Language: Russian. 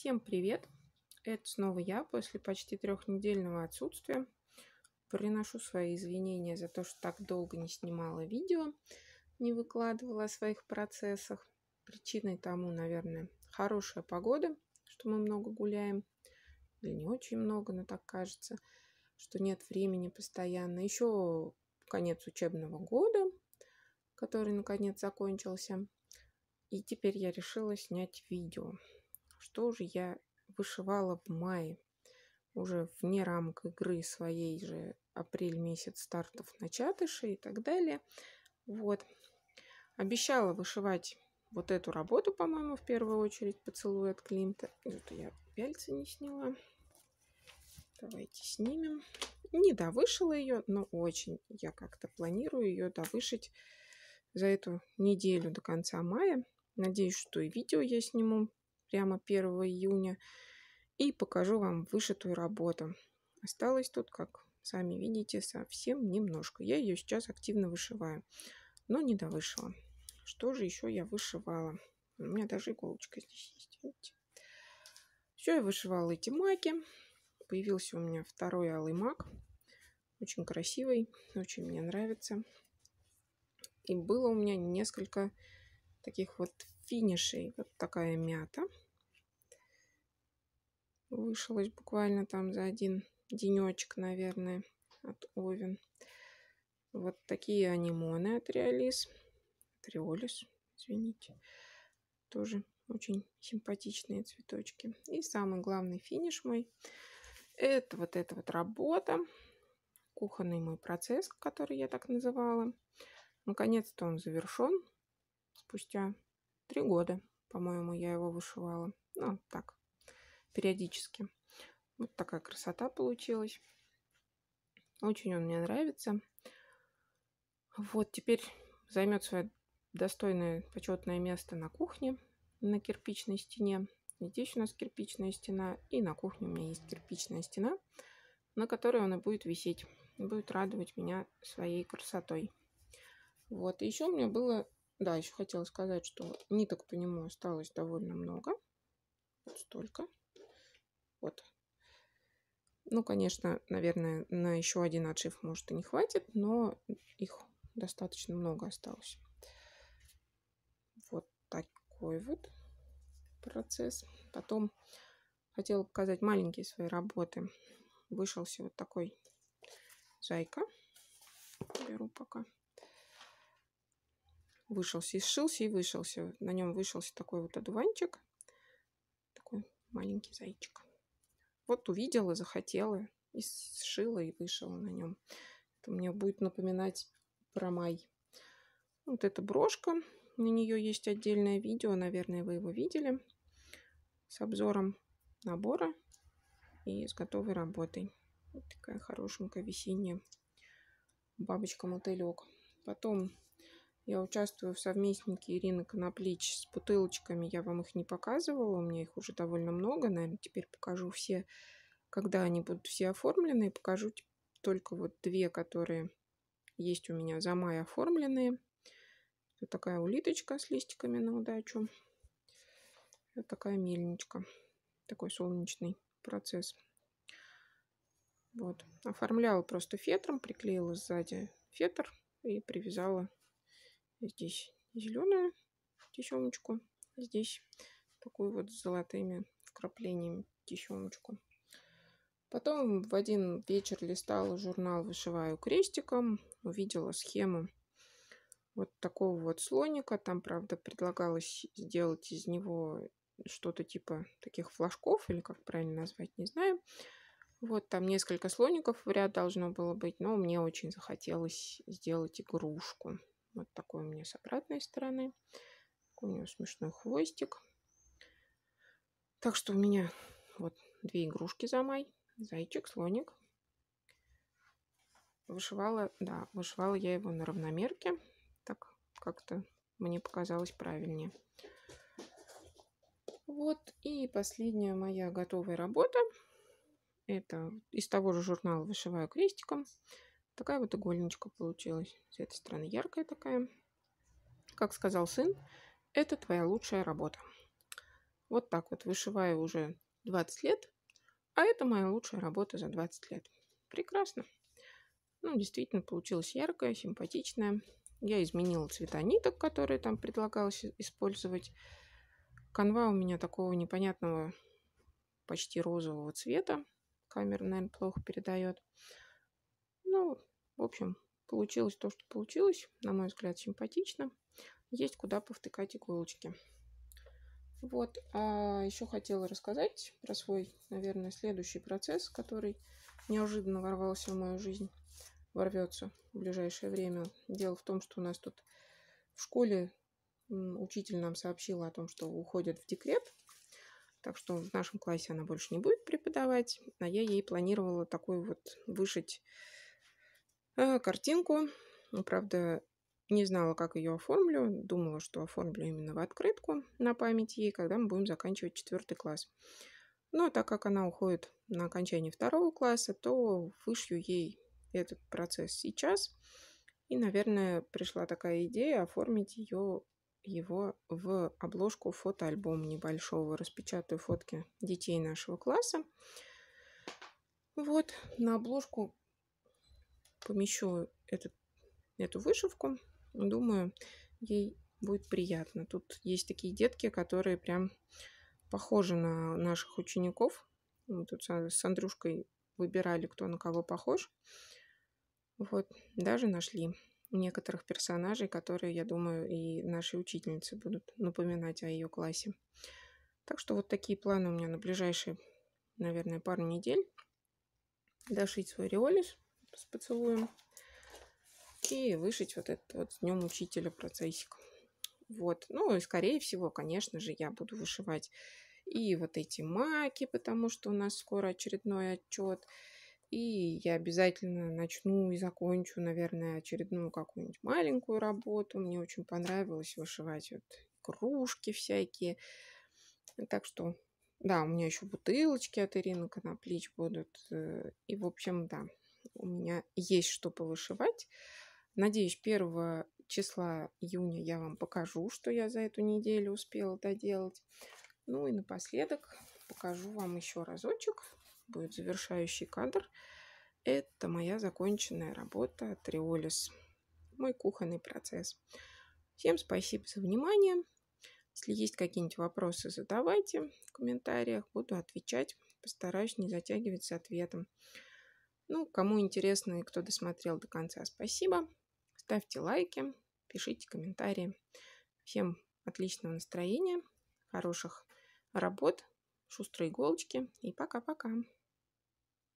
Всем привет! Это снова я после почти трехнедельного отсутствия. Приношу свои извинения за то, что так долго не снимала видео, не выкладывала о своих процессах. Причиной тому, наверное, хорошая погода, что мы много гуляем. Или не очень много, но так кажется, что нет времени постоянно. Еще конец учебного года, который наконец закончился. И теперь я решила снять видео что же я вышивала в мае, уже вне рамок игры своей же апрель месяц стартов на чатыши и так далее. Вот. Обещала вышивать вот эту работу, по-моему, в первую очередь поцелуй от Климта. Это я пяльцы не сняла. Давайте снимем. Не довышила ее, но очень. Я как-то планирую ее довышить за эту неделю до конца мая. Надеюсь, что и видео я сниму прямо 1 июня и покажу вам вышитую работу. Осталось тут, как сами видите, совсем немножко. Я ее сейчас активно вышиваю, но не довышила. Что же еще я вышивала? У меня даже иголочка здесь есть, видите? Все, я вышивала эти маки. Появился у меня второй алый мак. Очень красивый, очень мне нравится. И было у меня несколько таких вот финишей. Вот такая мята вышилась буквально там за один денечек, наверное, от Овен. Вот такие анимоны от Реалис. Триолис, извините. Тоже очень симпатичные цветочки. И самый главный финиш мой. Это вот эта вот работа. Кухонный мой процесс, который я так называла. Наконец-то он завершен. Спустя три года, по-моему, я его вышивала. Ну, так, периодически. Вот такая красота получилась. Очень он мне нравится. Вот теперь займет свое достойное почетное место на кухне, на кирпичной стене. Здесь у нас кирпичная стена, и на кухне у меня есть кирпичная стена, на которой он и будет висеть. И будет радовать меня своей красотой. Вот, и еще у меня было... Да, еще хотела сказать, что ниток по нему осталось довольно много. Вот столько. Вот. Ну, конечно, наверное, на еще один отшив, может, и не хватит, но их достаточно много осталось. Вот такой вот процесс. Потом хотела показать маленькие свои работы. Вышелся вот такой зайка. Беру пока. Вышелся, и сшился, и вышелся. На нем вышелся такой вот одуванчик. Такой маленький зайчик. Вот увидела, захотела, и сшила, и вышила на нем. Это мне будет напоминать про май. Вот эта брошка. На нее есть отдельное видео, наверное, вы его видели, с обзором набора и с готовой работой. Вот такая хорошенькая весенняя бабочка-мотылек. Потом я участвую в совместнике Ирины Коноплич с бутылочками. Я вам их не показывала, у меня их уже довольно много. Наверное, теперь покажу все, когда они будут все оформлены. Покажу только вот две, которые есть у меня за май оформленные. Вот такая улиточка с листиками на удачу. Вот такая мельничка. Такой солнечный процесс. Вот. Оформляла просто фетром, приклеила сзади фетр и привязала здесь зеленую тесемочку, здесь такую вот с золотыми вкраплениями тесемочку. Потом в один вечер листала журнал «Вышиваю крестиком», увидела схему вот такого вот слоника. Там, правда, предлагалось сделать из него что-то типа таких флажков, или как правильно назвать, не знаю. Вот там несколько слоников в ряд должно было быть, но мне очень захотелось сделать игрушку. Вот такой у меня с обратной стороны. у него смешной хвостик. Так что у меня вот две игрушки за май. Зайчик, слоник. Вышивала, да, вышивала я его на равномерке. Так как-то мне показалось правильнее. Вот и последняя моя готовая работа. Это из того же журнала «Вышиваю крестиком». Такая вот игольничка получилась. С этой стороны яркая такая. Как сказал сын, это твоя лучшая работа. Вот так вот вышиваю уже 20 лет, а это моя лучшая работа за 20 лет. Прекрасно. Ну, действительно, получилась яркая, симпатичная. Я изменила цвета ниток, которые там предлагалось использовать. Канва у меня такого непонятного, почти розового цвета. Камера, наверное, плохо передает. Ну, в общем, получилось то, что получилось. На мой взгляд, симпатично. Есть куда повтыкать иголочки. Вот, а еще хотела рассказать про свой, наверное, следующий процесс, который неожиданно ворвался в мою жизнь, ворвется в ближайшее время. Дело в том, что у нас тут в школе учитель нам сообщила о том, что уходит в декрет, так что в нашем классе она больше не будет преподавать, а я ей планировала такой вот вышить Э, картинку. Ну, правда, не знала, как ее оформлю. Думала, что оформлю именно в открытку на память ей, когда мы будем заканчивать четвертый класс. Но так как она уходит на окончание второго класса, то вышью ей этот процесс сейчас. И, наверное, пришла такая идея оформить ее его в обложку фотоальбома небольшого. Распечатаю фотки детей нашего класса. Вот, на обложку помещу этот, эту вышивку. Думаю, ей будет приятно. Тут есть такие детки, которые прям похожи на наших учеников. Мы тут с Андрюшкой выбирали, кто на кого похож. Вот, даже нашли некоторых персонажей, которые, я думаю, и наши учительницы будут напоминать о ее классе. Так что вот такие планы у меня на ближайшие, наверное, пару недель. Дошить свой риолис – с поцелуем. И вышить вот этот вот с Днем Учителя процессик. Вот. Ну, и скорее всего, конечно же, я буду вышивать и вот эти маки, потому что у нас скоро очередной отчет. И я обязательно начну и закончу, наверное, очередную какую-нибудь маленькую работу. Мне очень понравилось вышивать вот кружки всякие. Так что, да, у меня еще бутылочки от Ирины Коноплич будут. Э, и, в общем, да, у меня есть что повышивать. Надеюсь, 1 числа июня я вам покажу, что я за эту неделю успела доделать. Ну и напоследок покажу вам еще разочек. Будет завершающий кадр. Это моя законченная работа Триолис. Мой кухонный процесс. Всем спасибо за внимание. Если есть какие-нибудь вопросы, задавайте в комментариях. Буду отвечать. Постараюсь не затягивать с ответом. Ну, кому интересно и кто досмотрел до конца, спасибо. Ставьте лайки, пишите комментарии. Всем отличного настроения, хороших работ, шустрые иголочки и пока-пока.